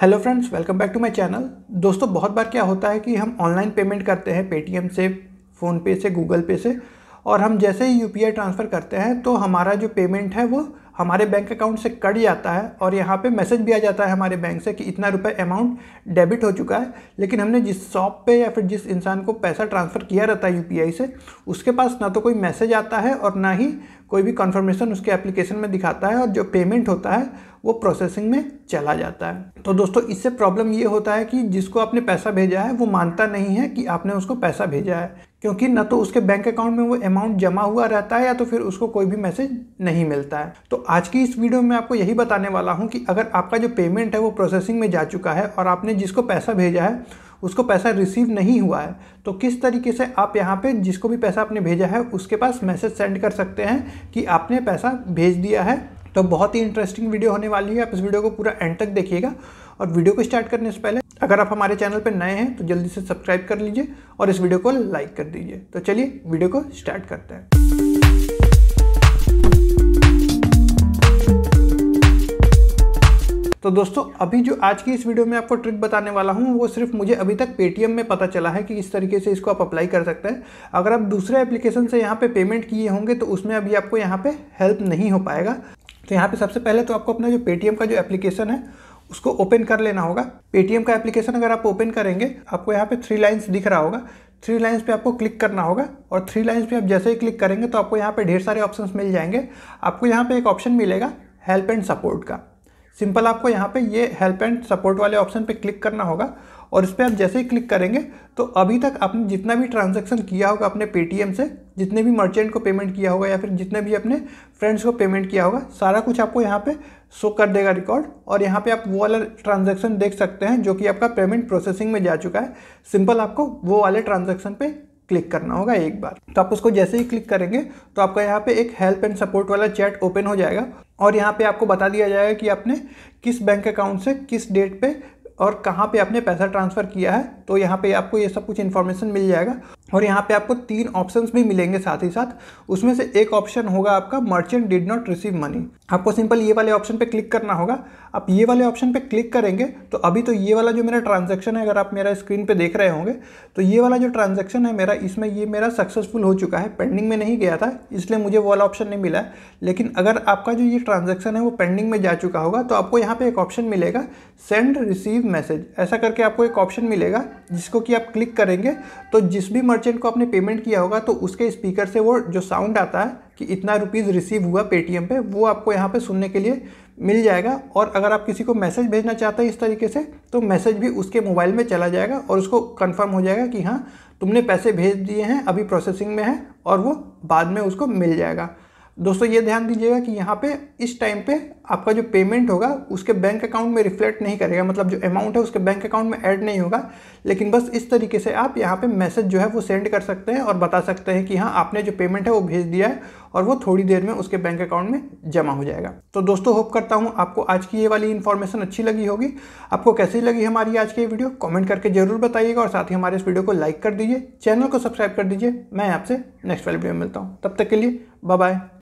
hello friends welcome back to my channel दोस्तों बहुत बार क्या होता है कि हम ऑनलाइन पेमेंट करते हैं पेटीएम से फ़ोनपे से गूगल पे से और हम जैसे ही यूपीआई ट्रांसफ़र करते हैं तो हमारा जो पेमेंट है वो हमारे बैंक अकाउंट से कट जाता है और यहाँ पे मैसेज भी आ जाता है हमारे बैंक से कि इतना रुपए अमाउंट डेबिट हो चुका है लेकिन हमने जिस शॉप पे या फिर जिस इंसान को पैसा ट्रांसफ़र किया रहता है यूपीआई से उसके पास ना तो कोई मैसेज आता है और ना ही कोई भी कन्फर्मेशन उसके एप्लीकेशन में दिखाता है और जो पेमेंट होता है वो प्रोसेसिंग में चला जाता है तो दोस्तों इससे प्रॉब्लम ये होता है कि जिसको आपने पैसा भेजा है वो मानता नहीं है कि आपने उसको पैसा भेजा है क्योंकि न तो उसके बैंक अकाउंट में वो अमाउंट जमा हुआ रहता है या तो फिर उसको कोई भी मैसेज नहीं मिलता है तो आज की इस वीडियो में आपको यही बताने वाला हूँ कि अगर आपका जो पेमेंट है वो प्रोसेसिंग में जा चुका है और आपने जिसको पैसा भेजा है उसको पैसा रिसीव नहीं हुआ है तो किस तरीके से आप यहाँ पे जिसको भी पैसा आपने भेजा है उसके पास मैसेज सेंड कर सकते हैं कि आपने पैसा भेज दिया है तो बहुत ही इंटरेस्टिंग वीडियो होने वाली है आप इस वीडियो को पूरा एंड तक देखिएगा और वीडियो को स्टार्ट करने से पहले अगर आप हमारे चैनल पर नए हैं तो जल्दी से सब्सक्राइब कर लीजिए और इस वीडियो को लाइक कर दीजिए तो चलिए वीडियो को स्टार्ट करते हैं तो दोस्तों अभी जो आज की इस वीडियो में आपको ट्रिक बताने वाला हूँ वो सिर्फ मुझे अभी तक पेटीएम में पता चला है कि इस तरीके से इसको आप अप्लाई कर सकते हैं अगर आप दूसरे एप्लीकेशन से यहाँ पे पेमेंट किए होंगे तो उसमें अभी आपको यहाँ पे हेल्प नहीं हो पाएगा तो यहाँ पे सबसे पहले तो आपको अपना जो पेटीएम का जो एप्लीकेशन है उसको ओपन कर लेना होगा पेटीएम का एप्लीकेशन अगर आप ओपन करेंगे आपको यहाँ पे थ्री लाइन्स दिख रहा होगा थ्री लाइन्स पे आपको क्लिक करना होगा और थ्री लाइन्स पे आप जैसे ही क्लिक करेंगे तो आपको यहाँ पे ढेर सारे ऑप्शन मिल जाएंगे आपको यहाँ पे एक ऑप्शन मिलेगा हेल्प एंड सपोर्ट का सिंपल आपको यहाँ पे ये हेल्प एंड सपोर्ट वाले ऑप्शन पे क्लिक करना होगा और इस पर आप जैसे ही क्लिक करेंगे तो अभी तक आपने जितना भी ट्रांजैक्शन किया होगा अपने पेटीएम से जितने भी मर्चेंट को पेमेंट किया होगा या फिर जितने भी अपने फ्रेंड्स को पेमेंट किया होगा सारा कुछ आपको यहाँ पे शो कर देगा रिकॉर्ड और यहाँ पे आप वो वाला ट्रांजैक्शन देख सकते हैं जो कि आपका पेमेंट प्रोसेसिंग में जा चुका है सिंपल आपको वो वाले ट्रांजेक्शन पर क्लिक करना होगा एक बार तो आप उसको जैसे ही क्लिक करेंगे तो आपका यहाँ पे एक हेल्प एंड सपोर्ट वाला चैट ओपन हो जाएगा और यहाँ पे आपको बता दिया जाएगा कि आपने किस बैंक अकाउंट से किस डेट पे और कहाँ पे आपने पैसा ट्रांसफ़र किया है तो यहाँ पे आपको ये सब कुछ इन्फॉर्मेशन मिल जाएगा और यहाँ पे आपको तीन ऑप्शंस भी मिलेंगे साथ ही साथ उसमें से एक ऑप्शन होगा आपका merchant did not receive money आपको सिंपल ये वाले ऑप्शन पे क्लिक करना होगा आप ये वाले ऑप्शन पे क्लिक करेंगे तो अभी तो ये वाला जो मेरा ट्रांजेक्शन है अगर आप मेरा स्क्रीन पर देख रहे होंगे तो ये वाला जो ट्रांजेक्शन है मेरा इसमें ये मेरा सक्सेसफुल हो चुका है पेंडिंग में नहीं गया था इसलिए मुझे वो वाला ऑप्शन नहीं मिला है लेकिन अगर आपका जो ये ट्रांजेक्शन है वो पेंडिंग में जा चुका होगा तो आपको यहाँ पर एक ऑप्शन मिलेगा सेंड रिसीव रिसीव मैसेज ऐसा करके आपको एक ऑप्शन मिलेगा जिसको कि आप क्लिक करेंगे तो जिस भी मर्चेंट को आपने पेमेंट किया होगा तो उसके स्पीकर से वो जो साउंड आता है कि इतना रुपीज़ रिसीव हुआ पेटीएम पे वो आपको यहाँ पे सुनने के लिए मिल जाएगा और अगर आप किसी को मैसेज भेजना चाहते हैं इस तरीके से तो मैसेज भी उसके मोबाइल में चला जाएगा और उसको कन्फर्म हो जाएगा कि हाँ तुमने पैसे भेज दिए हैं अभी प्रोसेसिंग में है और वो बाद में उसको मिल जाएगा दोस्तों ये ध्यान दीजिएगा कि यहाँ पे इस टाइम पे आपका जो पेमेंट होगा उसके बैंक अकाउंट में रिफ्लेक्ट नहीं करेगा मतलब जो अमाउंट है उसके बैंक अकाउंट में ऐड नहीं होगा लेकिन बस इस तरीके से आप यहाँ पे मैसेज जो है वो सेंड कर सकते हैं और बता सकते हैं कि हाँ आपने जो पेमेंट है वो भेज दिया है और वो थोड़ी देर में उसके बैंक अकाउंट में जमा हो जाएगा तो दोस्तों होप करता हूँ आपको आज की ये वाली इन्फॉर्मेशन अच्छी लगी होगी आपको कैसी लगी हमारी आज की वीडियो कॉमेंट करके जरूर बताइएगा और साथ ही हमारे इस वीडियो को लाइक कर दीजिए चैनल को सब्सक्राइब कर दीजिए मैं आपसे नेक्स्ट वाली वीडियो मिलता हूँ तब तक के लिए बाय बाय